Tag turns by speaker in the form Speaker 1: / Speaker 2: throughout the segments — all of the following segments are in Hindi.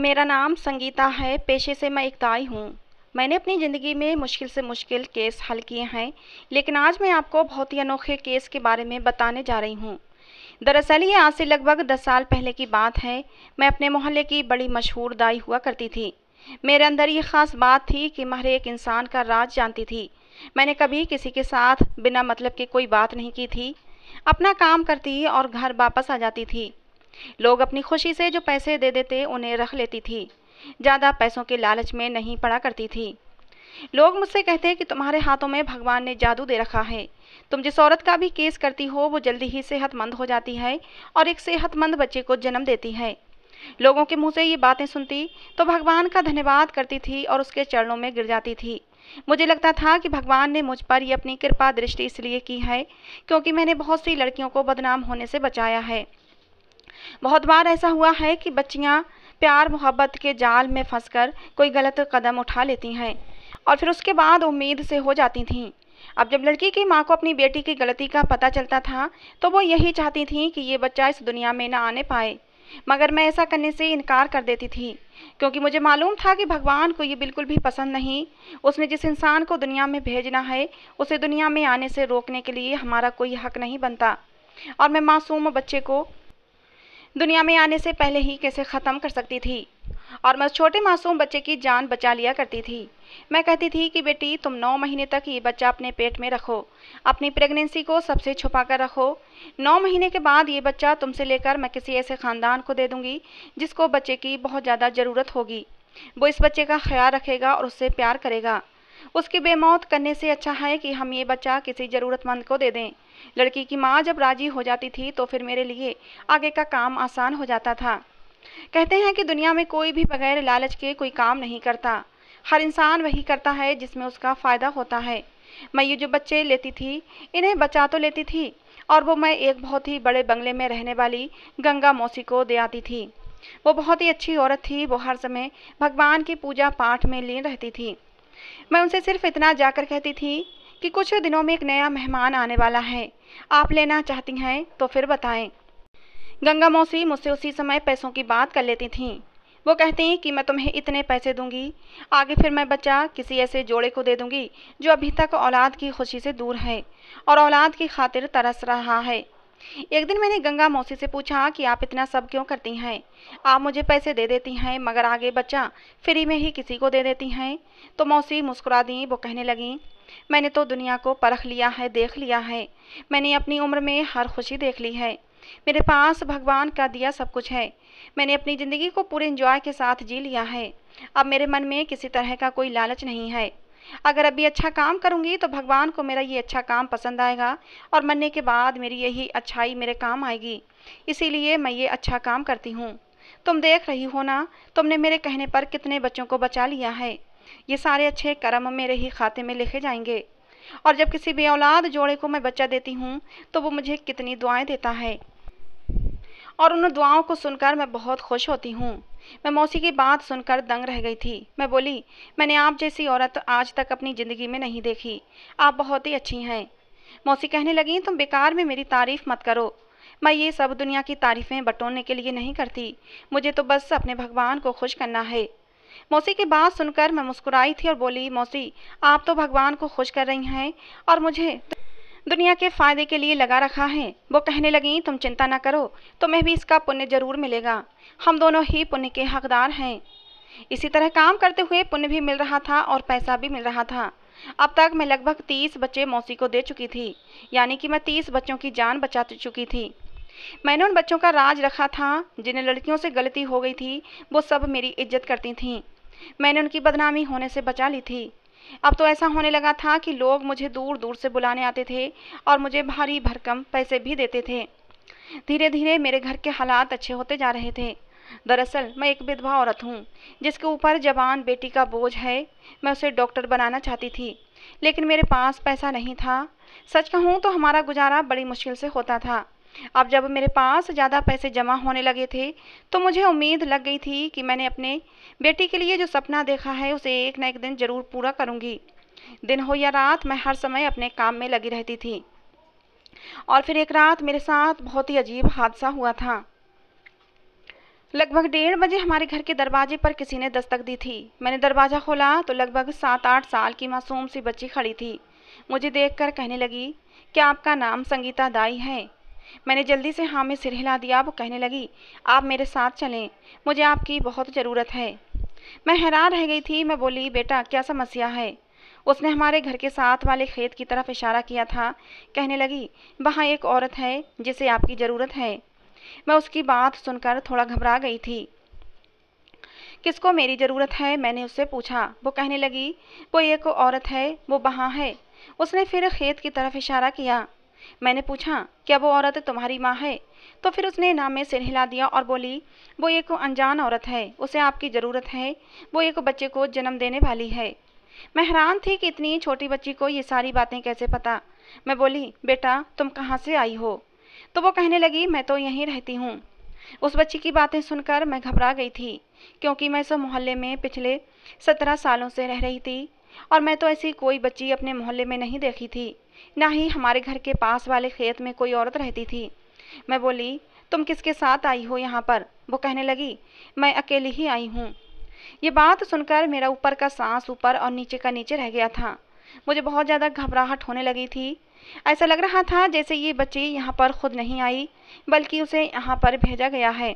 Speaker 1: मेरा नाम संगीता है पेशे से मैं एक ताई हूँ मैंने अपनी ज़िंदगी में मुश्किल से मुश्किल केस हल किए हैं लेकिन आज मैं आपको बहुत ही अनोखे केस के बारे में बताने जा रही हूँ दरअसल ये आज से लगभग दस साल पहले की बात है मैं अपने मोहल्ले की बड़ी मशहूर दाई हुआ करती थी मेरे अंदर ये ख़ास बात थी कि मैं हर एक इंसान का राज जानती थी मैंने कभी किसी के साथ बिना मतलब के कोई बात नहीं की थी अपना काम करती और घर वापस आ जाती थी लोग अपनी खुशी से जो पैसे दे देते उन्हें रख लेती थी ज़्यादा पैसों के लालच में नहीं पड़ा करती थी लोग मुझसे कहते हैं कि तुम्हारे हाथों में भगवान ने जादू दे रखा है तुम जिस औरत का भी केस करती हो वो जल्दी ही सेहतमंद हो जाती है और एक सेहतमंद बच्चे को जन्म देती है लोगों के मुंह से ये बातें सुनती तो भगवान का धन्यवाद करती थी और उसके चरणों में गिर जाती थी मुझे लगता था कि भगवान ने मुझ पर यह अपनी कृपा दृष्टि इसलिए की है क्योंकि मैंने बहुत सी लड़कियों को बदनाम होने से बचाया है बहुत बार ऐसा हुआ है कि बच्चियाँ प्यार मोहब्बत के जाल में फंसकर कोई गलत कदम उठा लेती हैं और फिर उसके बाद उम्मीद से हो जाती थीं अब जब लड़की की माँ को अपनी बेटी की गलती का पता चलता था तो वो यही चाहती थी कि ये बच्चा इस दुनिया में ना आने पाए मगर मैं ऐसा करने से इनकार कर देती थी क्योंकि मुझे मालूम था कि भगवान को ये बिल्कुल भी पसंद नहीं उसने जिस इंसान को दुनिया में भेजना है उसे दुनिया में आने से रोकने के लिए हमारा कोई हक नहीं बनता और मैं मासूम बच्चे को दुनिया में आने से पहले ही कैसे ख़त्म कर सकती थी और मैं छोटे मासूम बच्चे की जान बचा लिया करती थी मैं कहती थी कि बेटी तुम नौ महीने तक ये बच्चा अपने पेट में रखो अपनी प्रेगनेंसी को सबसे छुपा कर रखो नौ महीने के बाद ये बच्चा तुमसे लेकर मैं किसी ऐसे ख़ानदान को दे दूँगी जिसको बच्चे की बहुत ज़्यादा ज़रूरत होगी वो इस बच्चे का ख्याल रखेगा और उससे प्यार करेगा उसकी बेमौत करने से अच्छा है कि हम ये बच्चा किसी ज़रूरतमंद को दे दें लड़की की माँ जब राजी हो जाती थी तो फिर मेरे लिए आगे का काम आसान हो जाता था कहते हैं कि दुनिया में कोई भी बगैर लालच के कोई काम नहीं करता हर इंसान वही करता है जिसमें उसका फ़ायदा होता है मैं ये जो बच्चे लेती थी इन्हें बचा तो लेती थी और वो मैं एक बहुत ही बड़े बंगले में रहने वाली गंगा मौसी को दे आती थी वो बहुत ही अच्छी औरत थी वो हर समय भगवान की पूजा पाठ में लीन रहती थी मैं उनसे सिर्फ इतना जाकर कहती थी कि कुछ दिनों में एक नया मेहमान आने वाला है आप लेना चाहती हैं तो फिर बताएं गंगा मौसी मुझसे उसी समय पैसों की बात कर लेती थीं वो कहती हैं कि मैं तुम्हें इतने पैसे दूंगी आगे फिर मैं बच्चा किसी ऐसे जोड़े को दे दूंगी जो अभी तक औलाद की खुशी से दूर है और औलाद की खातिर तरस रहा है एक दिन मैंने गंगा मौसी से पूछा कि आप इतना सब क्यों करती हैं आप मुझे पैसे दे देती हैं मगर आगे बच्चा फ्री में ही किसी को दे देती हैं तो मौसी मुस्कुरा दी वो कहने लगीं मैंने तो दुनिया को परख लिया है देख लिया है मैंने अपनी उम्र में हर खुशी देख ली है मेरे पास भगवान का दिया सब कुछ है मैंने अपनी ज़िंदगी को पूरे इंजॉय के साथ जी लिया है अब मेरे मन में किसी तरह का कोई लालच नहीं है अगर अभी अच्छा काम करूंगी तो भगवान को मेरा ये अच्छा काम पसंद आएगा और मरने के बाद मेरी यही अच्छाई मेरे काम आएगी इसीलिए मैं ये अच्छा काम करती हूँ तुम देख रही हो ना तुमने मेरे कहने पर कितने बच्चों को बचा लिया है ये सारे अच्छे कर्म मेरे ही खाते में लिखे जाएंगे और जब किसी भी औलाद जोड़े को मैं बच्चा देती हूँ तो वो मुझे कितनी दुआएं देता है और उन दुआओं को सुनकर मैं बहुत खुश होती हूँ मैं मौसी की बात सुनकर दंग रह गई थी मैं बोली मैंने आप जैसी औरत आज तक अपनी ज़िंदगी में नहीं देखी आप बहुत ही अच्छी हैं मौसी कहने लगी तुम बेकार में मेरी तारीफ़ मत करो मैं ये सब दुनिया की तारीफ़ें बटोरने के लिए नहीं करती मुझे तो बस अपने भगवान को खुश करना है मौसी की बात सुनकर मैं मुस्कुराई थी और बोली मौसी आप तो भगवान को खुश कर रही हैं और मुझे दुनिया के फायदे के लिए लगा रखा है वो कहने लगी तुम चिंता ना करो तुम्हें भी इसका पुण्य जरूर मिलेगा हम दोनों ही पुण्य के हकदार हैं इसी तरह काम करते हुए पुण्य भी मिल रहा था और पैसा भी मिल रहा था अब तक मैं लगभग तीस बच्चे मौसी को दे चुकी थी यानी कि मैं तीस बच्चों की जान बचा चुकी थी मैंने उन बच्चों का राज रखा था जिन्हें लड़कियों से गलती हो गई थी वो सब मेरी इज्जत करती थीं मैंने उनकी बदनामी होने से बचा ली थी अब तो ऐसा होने लगा था कि लोग मुझे दूर दूर से बुलाने आते थे और मुझे भारी भरकम पैसे भी देते थे धीरे धीरे मेरे घर के हालात अच्छे होते जा रहे थे दरअसल मैं एक विधवा औरत हूँ जिसके ऊपर जवान बेटी का बोझ है मैं उसे डॉक्टर बनाना चाहती थी लेकिन मेरे पास पैसा नहीं था सच कहूँ तो हमारा गुजारा बड़ी मुश्किल से होता था अब जब मेरे पास ज़्यादा पैसे जमा होने लगे थे तो मुझे उम्मीद लग गई थी कि मैंने अपने बेटी के लिए जो सपना देखा है उसे एक न एक दिन ज़रूर पूरा करूँगी दिन हो या रात मैं हर समय अपने काम में लगी रहती थी और फिर एक रात मेरे साथ बहुत ही अजीब हादसा हुआ था लगभग डेढ़ बजे हमारे घर के दरवाजे पर किसी ने दस्तक दी थी मैंने दरवाज़ा खोला तो लगभग सात आठ साल की मासूम सी बच्ची खड़ी थी मुझे देखकर कहने लगी क्या आपका नाम संगीता दाई है मैंने जल्दी से हाँ में सिर हिला दिया वो कहने लगी आप मेरे साथ चलें मुझे आपकी बहुत ज़रूरत है मैं हैरान रह गई थी मैं बोली बेटा क्या समस्या है उसने हमारे घर के साथ वाले खेत की तरफ इशारा किया था कहने लगी वहाँ एक औरत है जिसे आपकी ज़रूरत है मैं उसकी बात सुनकर थोड़ा घबरा गई थी किसको मेरी ज़रूरत है मैंने उससे पूछा वो कहने लगी वो एक औरत है वो वहाँ है उसने फिर खेत की तरफ इशारा किया मैंने पूछा क्या वो औरत तुम्हारी माँ है तो फिर उसने नाम में सिर हिला दिया और बोली वो एक अनजान औरत है उसे आपकी ज़रूरत है वो एक बच्चे को जन्म देने वाली है मैं हैरान थी कि इतनी छोटी बच्ची को ये सारी बातें कैसे पता मैं बोली बेटा तुम कहाँ से आई हो तो वो कहने लगी मैं तो यहीं रहती हूँ उस बच्ची की बातें सुनकर मैं घबरा गई थी क्योंकि मैं इस मोहल्ले में पिछले सत्रह सालों से रह रही थी और मैं तो ऐसी कोई बच्ची अपने मोहल्ले में नहीं देखी थी ना ही हमारे घर के पास वाले खेत में कोई औरत रहती थी मैं बोली तुम किसके साथ आई हो यहाँ पर वो कहने लगी मैं अकेली ही आई हूँ ये बात सुनकर मेरा ऊपर का सांस ऊपर और नीचे का नीचे रह गया था मुझे बहुत ज़्यादा घबराहट होने लगी थी ऐसा लग रहा था जैसे ये बच्ची यहाँ पर खुद नहीं आई बल्कि उसे यहाँ पर भेजा गया है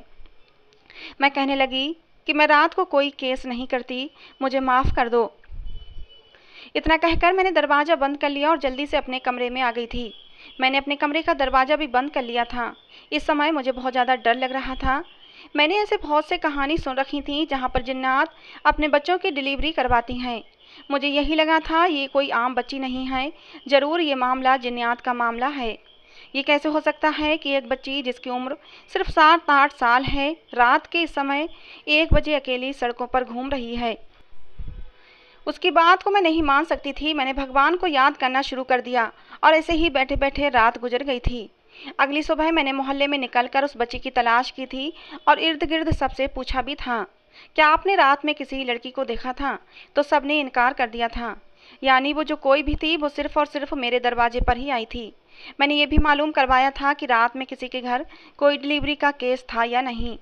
Speaker 1: मैं कहने लगी कि मैं रात को कोई केस नहीं करती मुझे माफ़ कर दो इतना कहकर मैंने दरवाज़ा बंद कर लिया और जल्दी से अपने कमरे में आ गई थी मैंने अपने कमरे का दरवाज़ा भी बंद कर लिया था इस समय मुझे बहुत ज़्यादा डर लग रहा था मैंने ऐसे बहुत से कहानी सुन रखी थी जहाँ पर जिन्नात अपने बच्चों की डिलीवरी करवाती हैं मुझे यही लगा था ये कोई आम बच्ची नहीं है ज़रूर ये मामला जिन्नात का मामला है ये कैसे हो सकता है कि एक बच्ची जिसकी उम्र सिर्फ सात आठ साल है रात के इस समय एक बजे अकेली सड़कों पर घूम रही है उसकी बात को मैं नहीं मान सकती थी मैंने भगवान को याद करना शुरू कर दिया और ऐसे ही बैठे बैठे रात गुजर गई थी अगली सुबह मैंने मोहल्ले में निकलकर उस बच्ची की तलाश की थी और इर्द गिर्द सबसे पूछा भी था क्या आपने रात में किसी लड़की को देखा था तो सब ने इनकार कर दिया था यानी वो जो कोई भी थी वो सिर्फ और सिर्फ मेरे दरवाजे पर ही आई थी मैंने ये भी मालूम करवाया था कि रात में किसी के घर कोई डिलीवरी का केस था या नहीं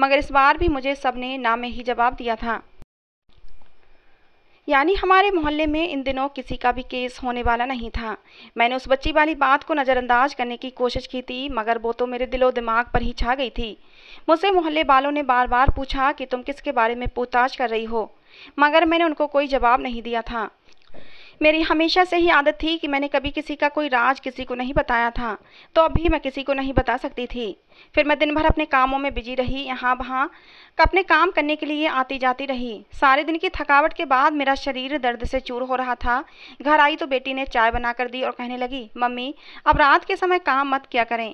Speaker 1: मगर इस बार भी मुझे सब ने ना में ही जवाब दिया था यानी हमारे मोहल्ले में इन दिनों किसी का भी केस होने वाला नहीं था मैंने उस बच्ची वाली बात को नज़रअंदाज करने की कोशिश की थी मगर वो तो मेरे दिलो दिमाग पर ही छा गई थी मुझसे मोहल्ले वालों ने बार बार पूछा कि तुम किसके बारे में पूछताछ कर रही हो मगर मैंने उनको कोई जवाब नहीं दिया था मेरी हमेशा से ही आदत थी कि मैंने कभी किसी का कोई राज किसी को नहीं बताया था तो अब भी मैं किसी को नहीं बता सकती थी फिर मैं दिन भर अपने कामों में बिजी रही यहाँ वहाँ अपने काम करने के लिए आती जाती रही सारे दिन की थकावट के बाद मेरा शरीर दर्द से चूर हो रहा था घर आई तो बेटी ने चाय बना कर दी और कहने लगी मम्मी अब रात के समय काम मत क्या करें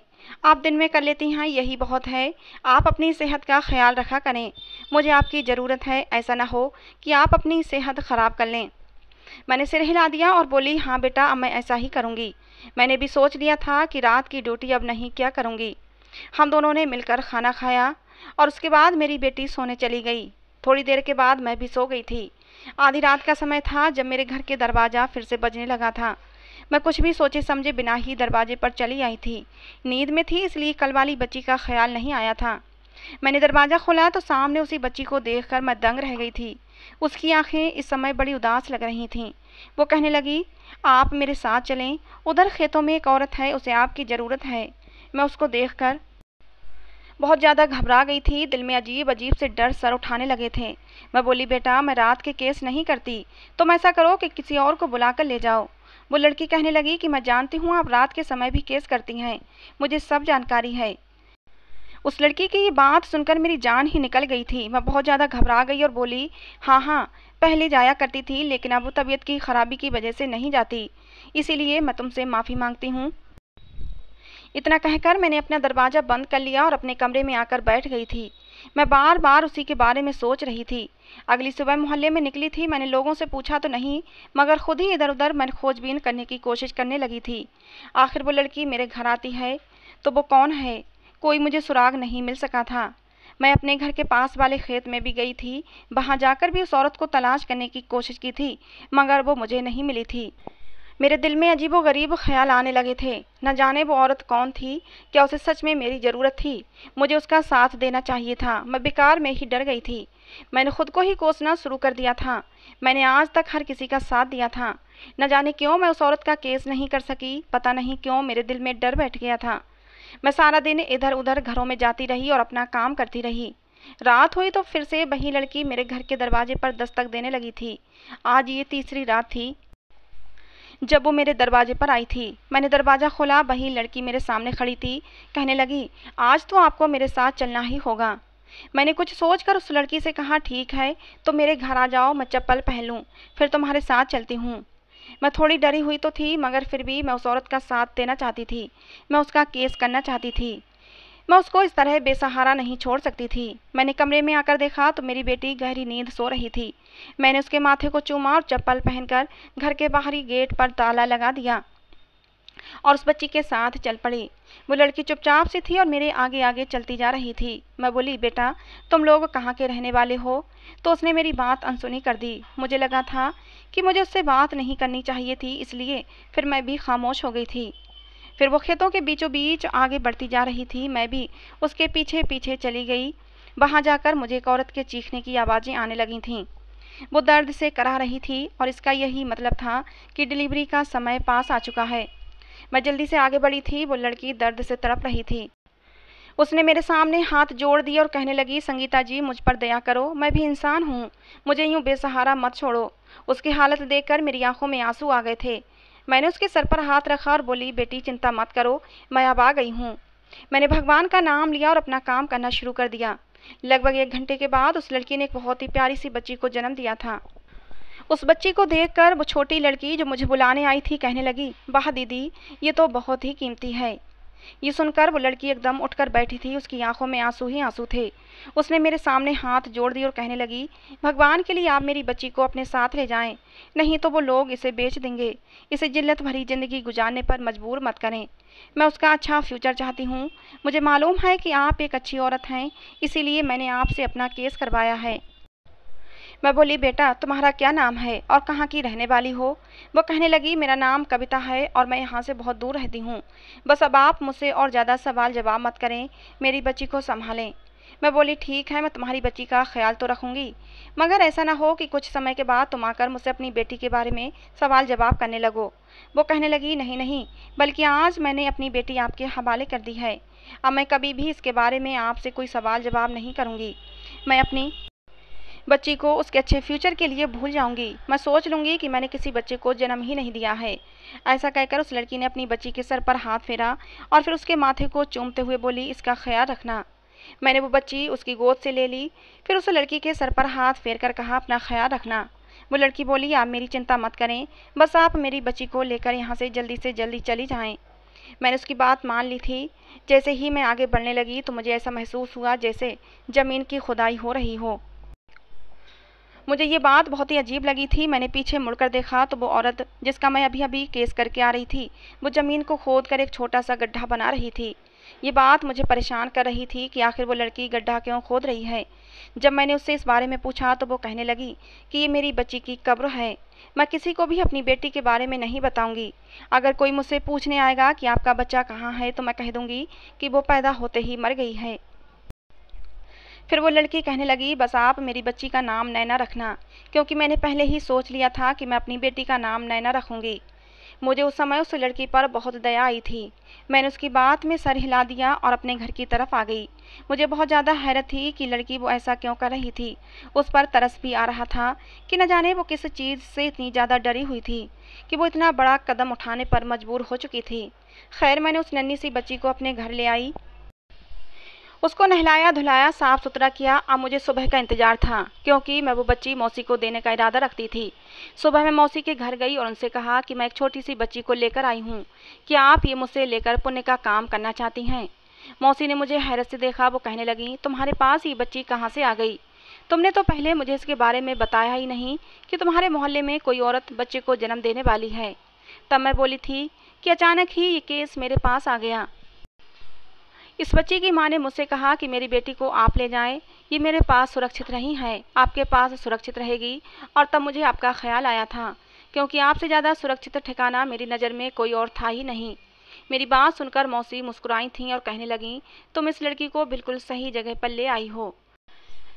Speaker 1: आप दिन में कर लेती हैं यही बहुत है आप अपनी सेहत का ख्याल रखा करें मुझे आपकी ज़रूरत है ऐसा ना हो कि आप अपनी सेहत ख़राब कर लें मैंने सिर हिला दिया और बोली हाँ बेटा अब मैं ऐसा ही करूँगी मैंने भी सोच लिया था कि रात की ड्यूटी अब नहीं क्या करूँगी हम दोनों ने मिलकर खाना खाया और उसके बाद मेरी बेटी सोने चली गई थोड़ी देर के बाद मैं भी सो गई थी आधी रात का समय था जब मेरे घर के दरवाज़ा फिर से बजने लगा था मैं कुछ भी सोचे समझे बिना ही दरवाजे पर चली आई थी नींद में थी इसलिए कल वाली बच्ची का ख्याल नहीं आया था मैंने दरवाज़ा खोला तो सामने उसी बच्ची को देखकर मैं दंग रह गई थी उसकी आंखें इस समय बड़ी उदास लग रही थीं वो कहने लगी आप मेरे साथ चलें उधर खेतों में एक औरत है उसे आपकी ज़रूरत है मैं उसको देखकर बहुत ज़्यादा घबरा गई थी दिल में अजीब अजीब से डर सर उठाने लगे थे मैं बोली बेटा मैं रात के केस नहीं करती तुम ऐसा करो कि किसी और को बुलाकर ले जाओ वो लड़की कहने लगी कि मैं जानती हूँ आप रात के समय भी केस करती हैं मुझे सब जानकारी है उस लड़की की ये बात सुनकर मेरी जान ही निकल गई थी मैं बहुत ज़्यादा घबरा गई और बोली हाँ हाँ पहले जाया करती थी लेकिन अब तबीयत की ख़राबी की वजह से नहीं जाती इसीलिए मैं तुमसे माफ़ी मांगती हूँ इतना कहकर मैंने अपना दरवाज़ा बंद कर लिया और अपने कमरे में आकर बैठ गई थी मैं बार बार उसी के बारे में सोच रही थी अगली सुबह मोहल्ले में निकली थी मैंने लोगों से पूछा तो नहीं मगर खुद ही इधर उधर मैं खोजबीन करने की कोशिश करने लगी थी आखिर वो लड़की मेरे घर आती है तो वो कौन है कोई मुझे सुराग नहीं मिल सका था मैं अपने घर के पास वाले खेत में भी गई थी वहाँ जाकर भी उस औरत को तलाश करने की कोशिश की थी मगर वो मुझे नहीं मिली थी मेरे दिल में अजीब गरीब ख्याल आने लगे थे न जाने वो औरत कौन थी क्या उसे सच में मेरी ज़रूरत थी मुझे उसका साथ देना चाहिए था मैं बेकार में ही डर गई थी मैंने खुद को ही कोसना शुरू कर दिया था मैंने आज तक हर किसी का साथ दिया था न जाने क्यों मैं उस औरत का केस नहीं कर सकी पता नहीं क्यों मेरे दिल में डर बैठ गया था मैं सारा दिन इधर उधर घरों में जाती रही और अपना काम करती रही रात हुई तो फिर से वही लड़की मेरे घर के दरवाजे पर दस्तक देने लगी थी आज ये तीसरी रात थी जब वो मेरे दरवाजे पर आई थी मैंने दरवाज़ा खोला वही लड़की मेरे सामने खड़ी थी कहने लगी आज तो आपको मेरे साथ चलना ही होगा मैंने कुछ सोचकर उस लड़की से कहा ठीक है तो मेरे घर आ जाओ मैं चप्पल पहन लूँ फिर तुम्हारे साथ चलती हूँ मैं थोड़ी डरी हुई तो थी मगर फिर भी मैं उस औरत का साथ देना चाहती थी मैं उसका केस करना चाहती थी मैं उसको इस तरह बेसहारा नहीं छोड़ सकती थी मैंने कमरे में आकर देखा तो मेरी बेटी गहरी नींद सो रही थी मैंने उसके माथे को चूमा और चप्पल पहनकर घर के बाहरी गेट पर ताला लगा दिया और उस बच्ची के साथ चल पड़ी वो लड़की चुपचाप सी थी और मेरे आगे आगे चलती जा रही थी मैं बोली बेटा तुम लोग कहाँ के रहने वाले हो तो उसने मेरी बात अनसुनी कर दी मुझे लगा था कि मुझे उससे बात नहीं करनी चाहिए थी इसलिए फिर मैं भी खामोश हो गई थी फिर वो खेतों के बीचों बीच आगे बढ़ती जा रही थी मैं भी उसके पीछे पीछे चली गई वहाँ जाकर मुझे एक औरत के चीखने की आवाज़ें आने लगी थीं वो दर्द से करा रही थी और इसका यही मतलब था कि डिलीवरी का समय पास आ चुका है मैं जल्दी से आगे बढ़ी थी वो लड़की दर्द से तड़प रही थी उसने मेरे सामने हाथ जोड़ दिए और कहने लगी संगीता जी मुझ पर दया करो मैं भी इंसान हूँ मुझे यूँ बेसहारा मत छोड़ो उसकी हालत देखकर मेरी आंखों में आंसू आ गए थे मैंने उसके सर पर हाथ रखा और बोली बेटी चिंता मत करो मैं अब आ गई हूँ मैंने भगवान का नाम लिया और अपना काम करना शुरू कर दिया लगभग एक घंटे के बाद उस लड़की ने एक बहुत ही प्यारी सी बच्ची को जन्म दिया था उस बच्ची को देखकर वो छोटी लड़की जो मुझे बुलाने आई थी कहने लगी वाह दीदी ये तो बहुत ही कीमती है ये सुनकर वो लड़की एकदम उठकर बैठी थी उसकी आंखों में आंसू ही आंसू थे उसने मेरे सामने हाथ जोड़ दिए और कहने लगी भगवान के लिए आप मेरी बच्ची को अपने साथ ले जाएं नहीं तो वो लोग इसे बेच देंगे इसे जिल्लत भरी ज़िंदगी गुजारने पर मजबूर मत करें मैं उसका अच्छा फ्यूचर चाहती हूँ मुझे मालूम है कि आप एक अच्छी औरत हैं इसीलिए मैंने आपसे अपना केस करवाया है मैं बोली बेटा तुम्हारा क्या नाम है और कहाँ की रहने वाली हो वो कहने लगी मेरा नाम कविता है और मैं यहाँ से बहुत दूर रहती हूँ बस अब आप मुझसे और ज़्यादा सवाल जवाब मत करें मेरी बच्ची को संभालें मैं बोली ठीक है मैं तुम्हारी बच्ची का ख्याल तो रखूँगी मगर ऐसा ना हो कि कुछ समय के बाद तुम आकर मुझसे अपनी बेटी के बारे में सवाल जवाब करने लगो वो कहने लगी नहीं नहीं बल्कि आज मैंने अपनी बेटी आपके हवाले कर दी है अब मैं कभी भी इसके बारे में आपसे कोई सवाल जवाब नहीं करूँगी मैं अपनी बच्ची को उसके अच्छे फ्यूचर के लिए भूल जाऊंगी मैं सोच लूंगी कि मैंने किसी बच्चे को जन्म ही नहीं दिया है ऐसा कहकर उस लड़की ने अपनी बच्ची के सर पर हाथ फेरा और फिर उसके माथे को चूमते हुए बोली इसका ख्याल रखना मैंने वो बच्ची उसकी गोद से ले ली फिर उस लड़की के सर पर हाथ फेर कर कहा अपना ख्याल रखना वो लड़की बोली आप मेरी चिंता मत करें बस आप मेरी बच्ची को लेकर यहाँ से जल्दी से जल्दी चली जाएं मैंने उसकी बात मान ली थी जैसे ही मैं आगे बढ़ने लगी तो मुझे ऐसा महसूस हुआ जैसे ज़मीन की खुदाई हो रही हो मुझे ये बात बहुत ही अजीब लगी थी मैंने पीछे मुड़कर देखा तो वो औरत जिसका मैं अभी अभी केस करके आ रही थी वो ज़मीन को खोद कर एक छोटा सा गड्ढा बना रही थी ये बात मुझे परेशान कर रही थी कि आखिर वो लड़की गड्ढा क्यों खोद रही है जब मैंने उससे इस बारे में पूछा तो वो कहने लगी कि ये मेरी बच्ची की कब्र है मैं किसी को भी अपनी बेटी के बारे में नहीं बताऊंगी अगर कोई मुझसे पूछने आएगा कि आपका बच्चा कहाँ है तो मैं कह दूंगी कि वो पैदा होते ही मर गई है फिर वो लड़की कहने लगी बस आप मेरी बच्ची का नाम नैना रखना क्योंकि मैंने पहले ही सोच लिया था कि मैं अपनी बेटी का नाम नैना रखूँगी मुझे उस समय उस लड़की पर बहुत दया आई थी मैंने उसकी बात में सर हिला दिया और अपने घर की तरफ आ गई मुझे बहुत ज़्यादा हैरत थी कि लड़की वो ऐसा क्यों कर रही थी उस पर तरस भी आ रहा था कि न जाने वो किस चीज़ से इतनी ज़्यादा डरी हुई थी कि वो इतना बड़ा कदम उठाने पर मजबूर हो चुकी थी खैर मैंने उस नन्ही सी बच्ची को अपने घर ले आई उसको नहलाया धुलाया साफ सुथरा किया अब मुझे सुबह का इंतजार था क्योंकि मैं वो बच्ची मौसी को देने का इरादा रखती थी सुबह मैं मौसी के घर गई और उनसे कहा कि मैं एक छोटी सी बच्ची को लेकर आई हूँ क्या आप ये मुझसे लेकर पुण्य का काम करना चाहती हैं मौसी ने मुझे हैरत से देखा वो कहने लगी तुम्हारे पास ये बच्ची कहाँ से आ गई तुमने तो पहले मुझे इसके बारे में बताया ही नहीं कि तुम्हारे मोहल्ले में कोई औरत बच्चे को जन्म देने वाली है तब मैं बोली थी कि अचानक ही ये केस मेरे पास आ गया इस बच्ची की माँ ने मुझसे कहा कि मेरी बेटी को आप ले जाएं ये मेरे पास सुरक्षित नहीं है आपके पास सुरक्षित रहेगी और तब मुझे आपका ख्याल आया था क्योंकि आपसे ज़्यादा सुरक्षित ठिकाना मेरी नज़र में कोई और था ही नहीं मेरी बात सुनकर मौसी मुस्कुराई थीं और कहने लगीं तुम इस लड़की को बिल्कुल सही जगह पर ले आई हो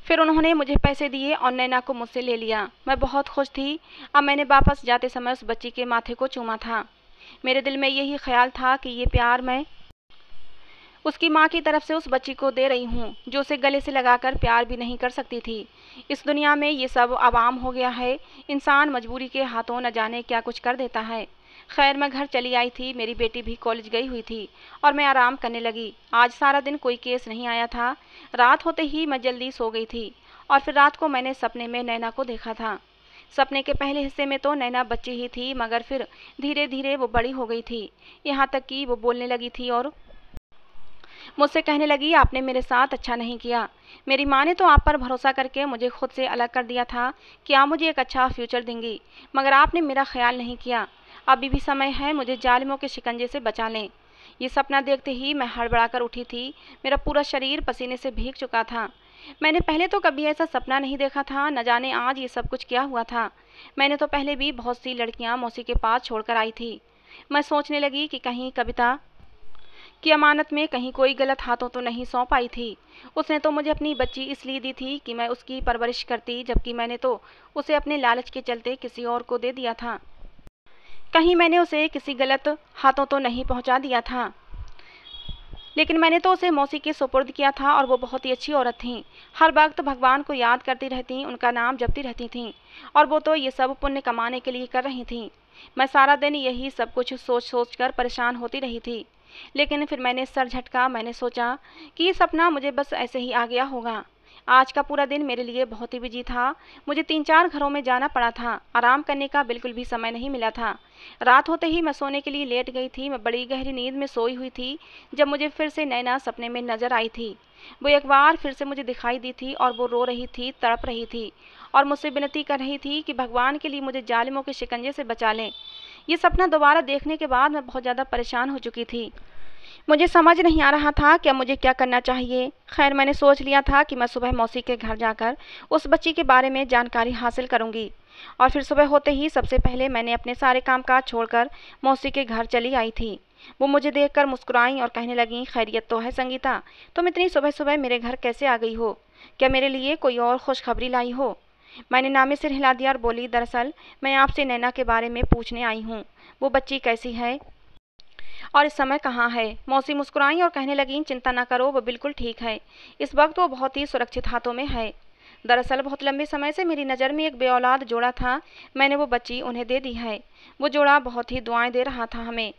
Speaker 1: फिर उन्होंने मुझे पैसे दिए और नैना को मुझसे ले लिया मैं बहुत खुश थी अब मैंने वापस जाते समय उस बच्ची के माथे को चूमा था मेरे दिल में यही ख्याल था कि ये प्यार मैं उसकी माँ की तरफ से उस बच्ची को दे रही हूँ जो उसे गले से लगाकर प्यार भी नहीं कर सकती थी इस दुनिया में ये सब आवाम हो गया है इंसान मजबूरी के हाथों न जाने क्या कुछ कर देता है खैर मैं घर चली आई थी मेरी बेटी भी कॉलेज गई हुई थी और मैं आराम करने लगी आज सारा दिन कोई केस नहीं आया था रात होते ही मैं जल्दी सो गई थी और फिर रात को मैंने सपने में नैना को देखा था सपने के पहले हिस्से में तो नैना बच्ची ही थी मगर फिर धीरे धीरे वो बड़ी हो गई थी यहाँ तक कि वो बोलने लगी थी और मुझसे कहने लगी आपने मेरे साथ अच्छा नहीं किया मेरी माँ ने तो आप पर भरोसा करके मुझे खुद से अलग कर दिया था कि आप मुझे एक अच्छा फ्यूचर देंगी मगर आपने मेरा ख्याल नहीं किया अभी भी समय है मुझे जालिमों के शिकंजे से बचा लें ये सपना देखते ही मैं हड़बड़ाकर उठी थी मेरा पूरा शरीर पसीने से भीग चुका था मैंने पहले तो कभी ऐसा सपना नहीं देखा था न जाने आज ये सब कुछ क्या हुआ था मैंने तो पहले भी बहुत सी लड़कियां मौसी के पास छोड़कर आई थी मैं सोचने लगी कि कहीं कविता कि अमानत में कहीं कोई गलत हाथों तो नहीं सौंपाई थी उसने तो मुझे अपनी बच्ची इसलिए दी थी कि मैं उसकी परवरिश करती जबकि मैंने तो उसे अपने लालच के चलते किसी और को दे दिया था कहीं मैंने उसे किसी गलत हाथों तो नहीं पहुंचा दिया था लेकिन मैंने तो उसे मौसी के सुपुर्द किया था और वो बहुत ही अच्छी औरत थी हर वक्त भगवान को याद करती रहती उनका नाम जपती रहती थी और वो तो ये सब पुण्य कमाने के लिए कर रही थी मैं सारा दिन यही सब कुछ सोच सोच कर परेशान होती रही थी लेकिन फिर मैंने सर झटका मैंने सोचा कि ये सपना मुझे बस ऐसे ही आ गया होगा आज का पूरा दिन मेरे लिए बहुत ही बिजी था मुझे तीन चार घरों में जाना पड़ा था आराम करने का बिल्कुल भी समय नहीं मिला था रात होते ही मैं सोने के लिए लेट गई थी मैं बड़ी गहरी नींद में सोई हुई थी जब मुझे फिर से नैना सपने में नजर आई थी वो एक बार फिर से मुझे दिखाई दी थी और वो रो रही थी तड़प रही थी और मुझसे विनती कर रही थी कि भगवान के लिए मुझे जालिमों के शिकंजे से बचा लें ये सपना दोबारा देखने के बाद मैं बहुत ज़्यादा परेशान हो चुकी थी मुझे समझ नहीं आ रहा था कि मुझे क्या करना चाहिए खैर मैंने सोच लिया था कि मैं सुबह मौसी के घर जाकर उस बच्ची के बारे में जानकारी हासिल करूंगी और फिर सुबह होते ही सबसे पहले मैंने अपने सारे काम काज छोड़कर मौसी के घर चली आई थी वो मुझे देखकर मुस्कुराई और कहने लगी खैरियत तो है संगीता तुम इतनी सुबह सुबह मेरे घर कैसे आ गई हो क्या मेरे लिए कोई और खुशखबरी लाई हो मैंने नामे सिर हिला दिया और बोली दरअसल मैं आपसे नैना के बारे में पूछने आई हूँ वो बच्ची कैसी है और इस समय कहाँ है मौसी मुस्कुराई और कहने लगी चिंता ना करो वो बिल्कुल ठीक है इस वक्त वो बहुत ही सुरक्षित हाथों में है दरअसल बहुत लंबे समय से मेरी नज़र में एक बे जोड़ा था मैंने वो बच्ची उन्हें दे दी है वो जोड़ा बहुत ही दुआएं दे रहा था हमें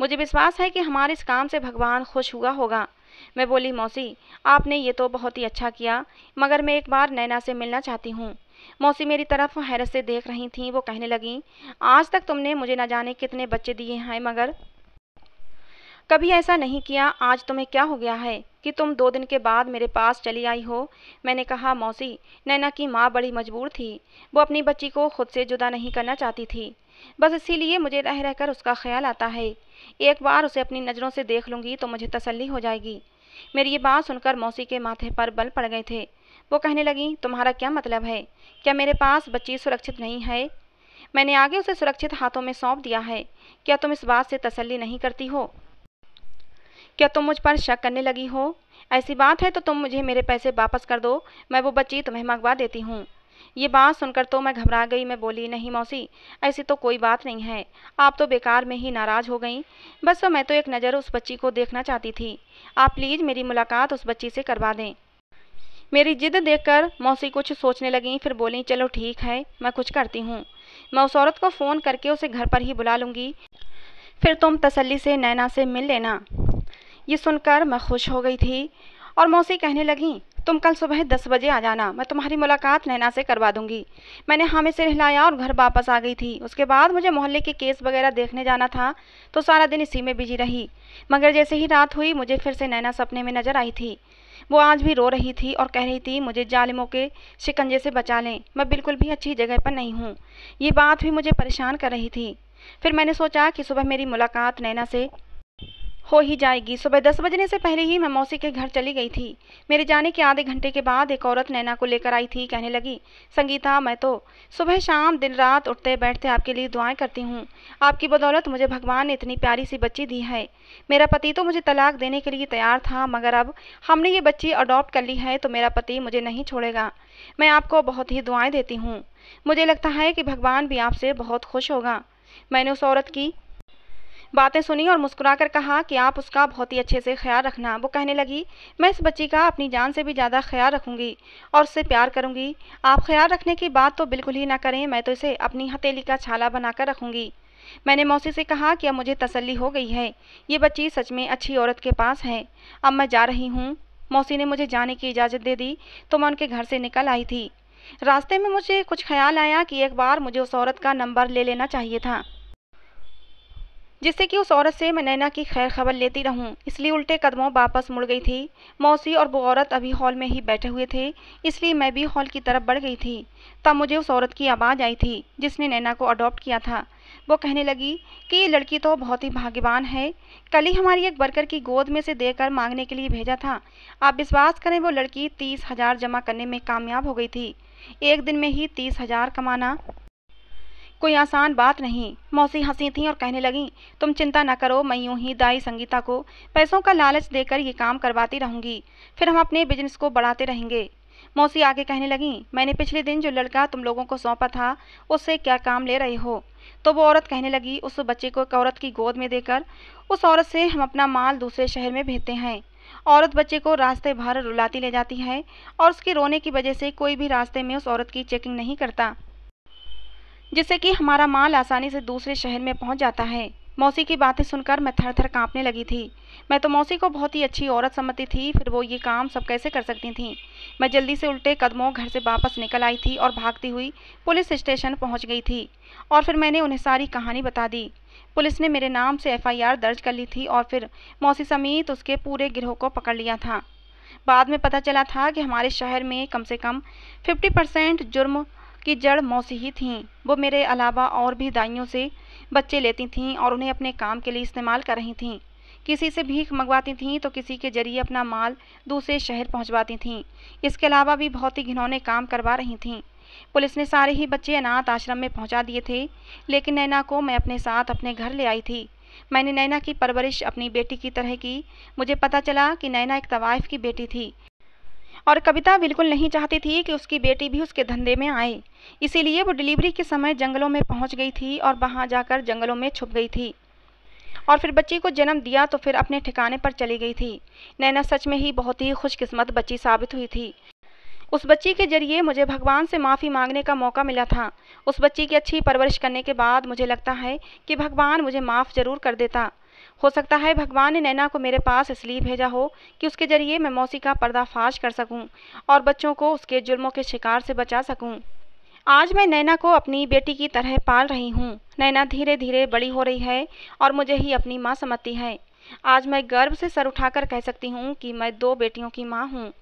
Speaker 1: मुझे विश्वास है कि हमारे इस काम से भगवान खुश हुआ होगा मैं बोली मौसी आपने ये तो बहुत ही अच्छा किया मगर मैं एक बार नैना से मिलना चाहती हूँ मौसी मेरी तरफ हैरत से देख रही थीं वो कहने लगीं आज तक तुमने मुझे न जाने कितने बच्चे दिए हैं मगर कभी ऐसा नहीं किया आज तुम्हें क्या हो गया है कि तुम दो दिन के बाद मेरे पास चली आई हो मैंने कहा मौसी नैना की माँ बड़ी मजबूर थी वो अपनी बच्ची को खुद से जुदा नहीं करना चाहती थी बस इसीलिए मुझे रह रहकर उसका ख्याल आता है एक बार उसे अपनी नज़रों से देख लूँगी तो मुझे तसल्ली हो जाएगी मेरी ये बात सुनकर मौसी के माथे पर बल पड़ गए थे वो कहने लगी तुम्हारा क्या मतलब है क्या मेरे पास बच्ची सुरक्षित नहीं है मैंने आगे उसे सुरक्षित हाथों में सौंप दिया है क्या तुम इस बात से तसल्ली नहीं करती हो क्या तुम मुझ पर शक करने लगी हो ऐसी बात है तो तुम मुझे मेरे पैसे वापस कर दो मैं वो बच्ची तुम्हें मंगवा देती हूँ ये बात सुनकर तो मैं घबरा गई मैं बोली नहीं मौसी ऐसी तो कोई बात नहीं है आप तो बेकार में ही नाराज़ हो गई बस मैं तो एक नज़र उस बच्ची को देखना चाहती थी आप प्लीज़ मेरी मुलाकात उस बच्ची से करवा दें मेरी जिद देखकर मौसी कुछ सोचने लगी फिर बोली चलो ठीक है मैं कुछ करती हूँ मैं उस औरत को फ़ोन करके उसे घर पर ही बुला लूँगी फिर तुम तसल्ली से नैना से मिल लेना ये सुनकर मैं खुश हो गई थी और मौसी कहने लगी तुम कल सुबह दस बजे आ जाना मैं तुम्हारी मुलाकात नैना से करवा दूंगी मैंने हाँ से रहलाया और घर वापस आ गई थी उसके बाद मुझे मोहल्ले के केस वगैरह देखने जाना था तो सारा दिन इसी में बिजी रही मगर जैसे ही रात हुई मुझे फिर से नैना सपने में नजर आई थी वो आज भी रो रही थी और कह रही थी मुझे जालिमों के शिकंजे से बचा लें मैं बिल्कुल भी अच्छी जगह पर नहीं हूँ ये बात भी मुझे परेशान कर रही थी फिर मैंने सोचा कि सुबह मेरी मुलाकात नैना से हो ही जाएगी सुबह दस बजने से पहले ही मैं मौसी के घर चली गई थी मेरे जाने के आधे घंटे के बाद एक औरत नैना को लेकर आई थी कहने लगी संगीता मैं तो सुबह शाम दिन रात उठते बैठते आपके लिए दुआएं करती हूँ आपकी बदौलत मुझे भगवान ने इतनी प्यारी सी बच्ची दी है मेरा पति तो मुझे तलाक देने के लिए तैयार था मगर अब हमने ये बच्ची अडॉप्ट कर ली है तो मेरा पति मुझे नहीं छोड़ेगा मैं आपको बहुत ही दुआएँ देती हूँ मुझे लगता है कि भगवान भी आपसे बहुत खुश होगा मैंने उस औरत की बातें सुनी और मुस्कुराकर कहा कि आप उसका बहुत ही अच्छे से ख्याल रखना वो कहने लगी मैं इस बच्ची का अपनी जान से भी ज़्यादा ख्याल रखूंगी और उससे प्यार करूंगी आप ख्याल रखने की बात तो बिल्कुल ही ना करें मैं तो इसे अपनी हथेली का छाला बनाकर रखूंगी मैंने मौसी से कहा कि अब मुझे तसल्ली हो गई है ये बच्ची सच में अच्छी औरत के पास है अब मैं जा रही हूँ मौसी ने मुझे जाने की इजाज़त दे दी तो मैं उनके घर से निकल आई थी रास्ते में मुझे कुछ ख्याल आया कि एक बार मुझे उस औरत का नंबर ले लेना चाहिए था जिससे कि उस औरत से मैं नैना की खैर खबर लेती रहूं इसलिए उल्टे कदमों वापस मुड़ गई थी मौसी और वो औरत अभी हॉल में ही बैठे हुए थे इसलिए मैं भी हॉल की तरफ बढ़ गई थी तब मुझे उस औरत की आवाज़ आई थी जिसने नैना को अडॉप्ट किया था वो कहने लगी कि ये लड़की तो बहुत ही भाग्यवान है कल ही हमारी एक वर्कर की गोद में से देकर मांगने के लिए भेजा था आप विश्वास करें वो लड़की तीस हज़ार जमा करने में कामयाब हो गई थी एक दिन में ही तीस हज़ार कमाना कोई आसान बात नहीं मौसी हंसी थी और कहने लगी तुम चिंता न करो मैं यूं ही दाई संगीता को पैसों का लालच देकर ये काम करवाती रहूंगी फिर हम अपने बिजनेस को बढ़ाते रहेंगे मौसी आगे कहने लगी मैंने पिछले दिन जो लड़का तुम लोगों को सौंपा था उससे क्या काम ले रहे हो तो वो औरत कहने लगी उस बच्चे को एक औरत की गोद में देकर उस औरत से हम अपना माल दूसरे शहर में भेजते हैं औरत बच्चे को रास्ते भर रुलाती ले जाती है और उसके रोने की वजह से कोई भी रास्ते में उस औरत की चेकिंग नहीं करता जिससे कि हमारा माल आसानी से दूसरे शहर में पहुंच जाता है मौसी की बातें सुनकर मैं थर थर काँपने लगी थी मैं तो मौसी को बहुत ही अच्छी औरत समझती थी फिर वो ये काम सब कैसे कर सकती थी मैं जल्दी से उल्टे कदमों घर से वापस निकल आई थी और भागती हुई पुलिस स्टेशन पहुंच गई थी और फिर मैंने उन्हें सारी कहानी बता दी पुलिस ने मेरे नाम से एफ दर्ज कर ली थी और फिर मौसी समेत उसके पूरे गिरोह को पकड़ लिया था बाद में पता चला था कि हमारे शहर में कम से कम 50 परसेंट जुर्म की जड़ मौसी ही थीं वो मेरे अलावा और भी दाइयों से बच्चे लेती थीं और उन्हें अपने काम के लिए इस्तेमाल कर रही थीं किसी से भीख मंगवाती थीं तो किसी के जरिए अपना माल दूसरे शहर पहुंचवाती थीं इसके अलावा भी बहुत ही घिनौने काम करवा रही थीं पुलिस ने सारे ही बच्चे अनाथ आश्रम में पहुँचा दिए थे लेकिन नैना को मैं अपने साथ अपने घर ले आई थी मैंने नैना की परवरिश अपनी बेटी की तरह की मुझे पता चला कि नैना एक तवाइफ की बेटी थी और कविता बिल्कुल नहीं चाहती थी कि उसकी बेटी भी उसके धंधे में आए इसीलिए वो डिलीवरी के समय जंगलों में पहुंच गई थी और वहां जाकर जंगलों में छुप गई थी और फिर बच्ची को जन्म दिया तो फिर अपने ठिकाने पर चली गई थी नैना सच में ही बहुत ही खुशकिस्मत बच्ची साबित हुई थी उस बच्ची के जरिए मुझे भगवान से माफ़ी मांगने का मौका मिला था उस बच्ची की अच्छी परवरिश करने के बाद मुझे लगता है कि भगवान मुझे माफ़ ज़रूर कर देता हो सकता है भगवान ने नैना को मेरे पास इसलिए भेजा हो कि उसके जरिए मैं मौसी का पर्दाफाश कर सकूं और बच्चों को उसके जुर्मों के शिकार से बचा सकूं। आज मैं नैना को अपनी बेटी की तरह पाल रही हूँ नैना धीरे धीरे बड़ी हो रही है और मुझे ही अपनी माँ समझती है आज मैं गर्व से सर उठाकर कह सकती हूँ कि मैं दो बेटियों की माँ हूँ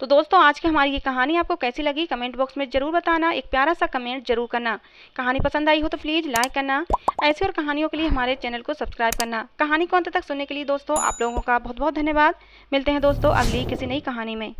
Speaker 1: तो दोस्तों आज की हमारी ये कहानी आपको कैसी लगी कमेंट बॉक्स में ज़रूर बताना एक प्यारा सा कमेंट जरूर करना कहानी पसंद आई हो तो प्लीज़ लाइक करना ऐसी और कहानियों के लिए हमारे चैनल को सब्सक्राइब करना कहानी को अंत तक सुनने के लिए दोस्तों आप लोगों का बहुत बहुत धन्यवाद मिलते हैं दोस्तों अगली किसी नई कहानी में